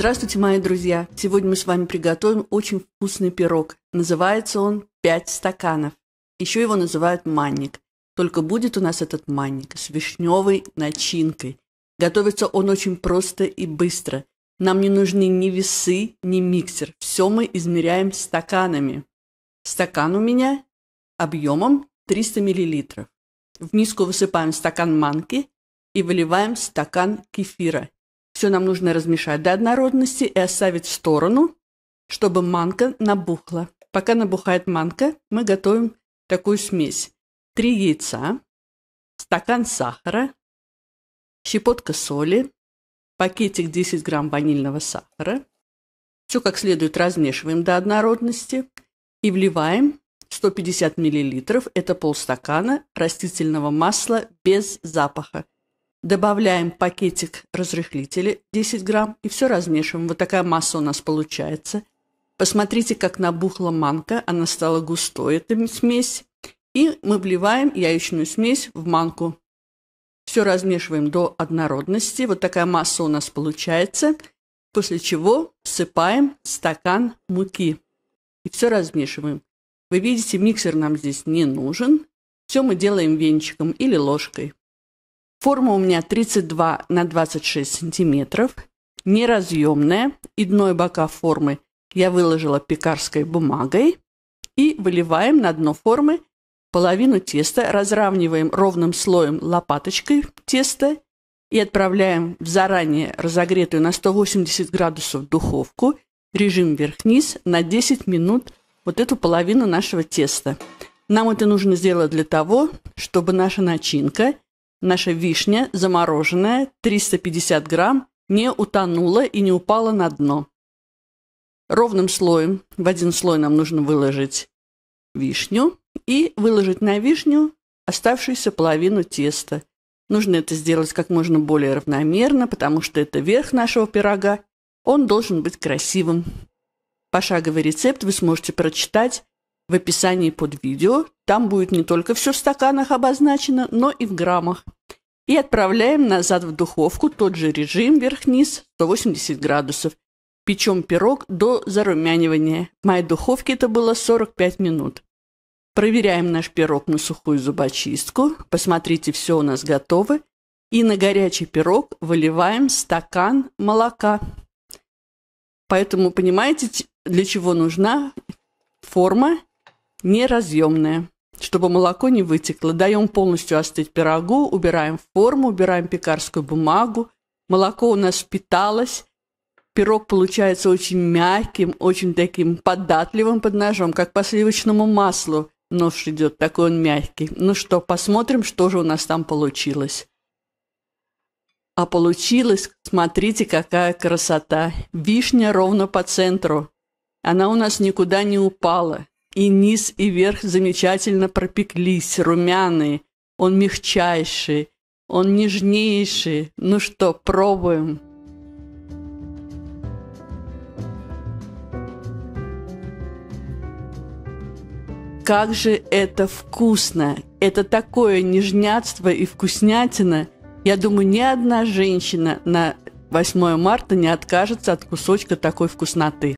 Здравствуйте, мои друзья! Сегодня мы с вами приготовим очень вкусный пирог. Называется он «Пять стаканов». Еще его называют манник. Только будет у нас этот манник с вишневой начинкой. Готовится он очень просто и быстро. Нам не нужны ни весы, ни миксер. Все мы измеряем стаканами. Стакан у меня объемом 300 мл. В миску высыпаем стакан манки и выливаем стакан кефира – все нам нужно размешать до однородности и оставить в сторону, чтобы манка набухла. Пока набухает манка, мы готовим такую смесь. Три яйца, стакан сахара, щепотка соли, пакетик 10 грамм ванильного сахара. Все как следует размешиваем до однородности и вливаем 150 миллилитров, это полстакана растительного масла без запаха. Добавляем пакетик разрыхлителя 10 грамм и все размешиваем. Вот такая масса у нас получается. Посмотрите, как набухла манка, она стала густой, эта смесь. И мы вливаем яичную смесь в манку. Все размешиваем до однородности. Вот такая масса у нас получается. После чего всыпаем стакан муки. И все размешиваем. Вы видите, миксер нам здесь не нужен. Все мы делаем венчиком или ложкой. Форма у меня 32 на 26 сантиметров, неразъемная, и дно и бока формы я выложила пекарской бумагой. И выливаем на дно формы половину теста, разравниваем ровным слоем лопаточкой тесто и отправляем в заранее разогретую на 180 градусов духовку режим вверх-вниз на 10 минут вот эту половину нашего теста. Нам это нужно сделать для того, чтобы наша начинка – Наша вишня, замороженная, 350 грамм, не утонула и не упала на дно. Ровным слоем, в один слой нам нужно выложить вишню и выложить на вишню оставшуюся половину теста. Нужно это сделать как можно более равномерно, потому что это верх нашего пирога. Он должен быть красивым. Пошаговый рецепт вы сможете прочитать в описании под видео. Там будет не только все в стаканах обозначено, но и в граммах. И отправляем назад в духовку тот же режим вверх-вниз 180 градусов. Печем пирог до зарумянивания. В моей духовке это было 45 минут. Проверяем наш пирог на сухую зубочистку. Посмотрите, все у нас готово. И на горячий пирог выливаем стакан молока. Поэтому понимаете, для чего нужна форма неразъемное. Чтобы молоко не вытекло, даем полностью остыть пирогу, убираем форму, убираем пекарскую бумагу. Молоко у нас впиталось, пирог получается очень мягким, очень таким податливым под ножом, как по сливочному маслу нож идет, такой он мягкий. Ну что, посмотрим, что же у нас там получилось. А получилось, смотрите, какая красота. Вишня ровно по центру. Она у нас никуда не упала. И низ, и верх замечательно пропеклись, румяные. Он мягчайший, он нежнейший. Ну что, пробуем. Как же это вкусно! Это такое нежнятство и вкуснятина. Я думаю, ни одна женщина на 8 марта не откажется от кусочка такой вкусноты.